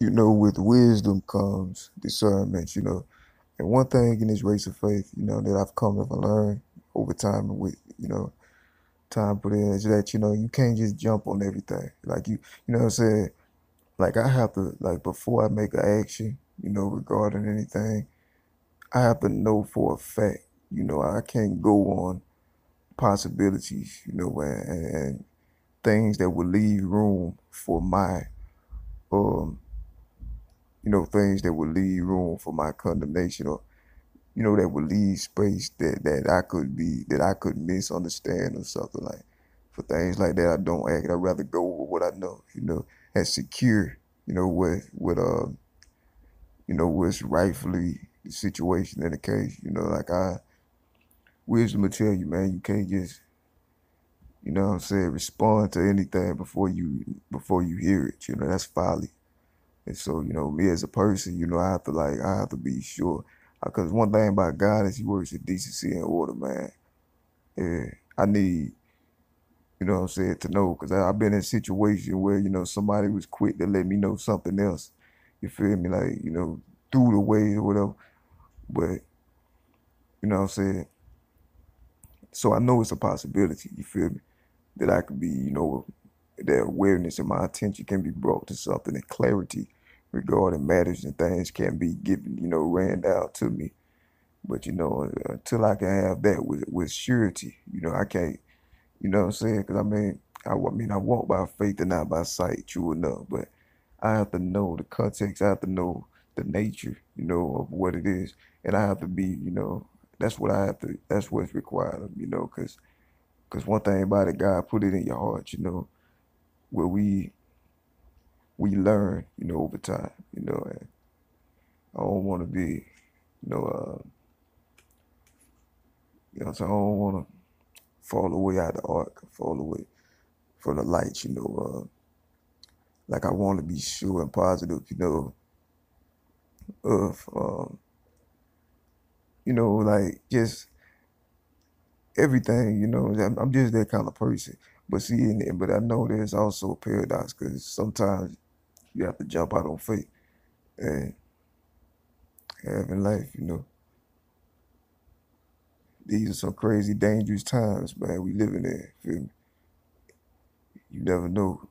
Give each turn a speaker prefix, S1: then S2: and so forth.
S1: you know, with wisdom comes discernment, you know. And one thing in this race of faith, you know, that I've come to learn over time with, you know, time put in is that, you know, you can't just jump on everything. Like you you know what I'm saying? Like I have to like before I make an action, you know, regarding anything, I have to know for a fact, you know, I can't go on possibilities, you know, and, and things that will leave room for my um you know, things that would leave room for my condemnation or, you know, that would leave space that, that I could be, that I could misunderstand or something like. For things like that, I don't act. I'd rather go with what I know, you know, and secure, you know, with with uh, you know, what's rightfully the situation in the case, you know, like I, wisdom will tell you, man, you can't just, you know what I'm saying, respond to anything before you, before you hear it, you know, that's folly. And so, you know, me as a person, you know, I have to like, I have to be sure. Because uh, one thing about God is he works in decency and order, man. Yeah, I need, you know what I'm saying, to know. Because I've been in a situation where, you know, somebody was quick to let me know something else. You feel me? Like, you know, through the way or whatever. But, you know what I'm saying? So I know it's a possibility, you feel me? That I could be, you know, that awareness and my attention can be brought to something and clarity regarding matters and things can be given, you know, ran out to me. But you know, until I can have that with with surety, you know, I can't. You know what I'm saying? Because I mean, I, I, mean, I walk by faith and not by sight. True enough, but I have to know the context. I have to know the nature, you know, of what it is, and I have to be, you know, that's what I have to. That's what's required of you know, because because one thing about it, God put it in your heart, you know where we we learn, you know, over time, you know, and I don't want to be, you know, uh, you know, so I don't want to fall away out of the arc, fall away from the light, you know. Uh, like I want to be sure and positive, you know, of, um, you know, like just everything, you know. I'm, I'm just that kind of person but see, and, but I know there's also a paradox because sometimes you have to jump out on faith and having life, you know. These are some crazy, dangerous times, man. We living in. Feel me? You never know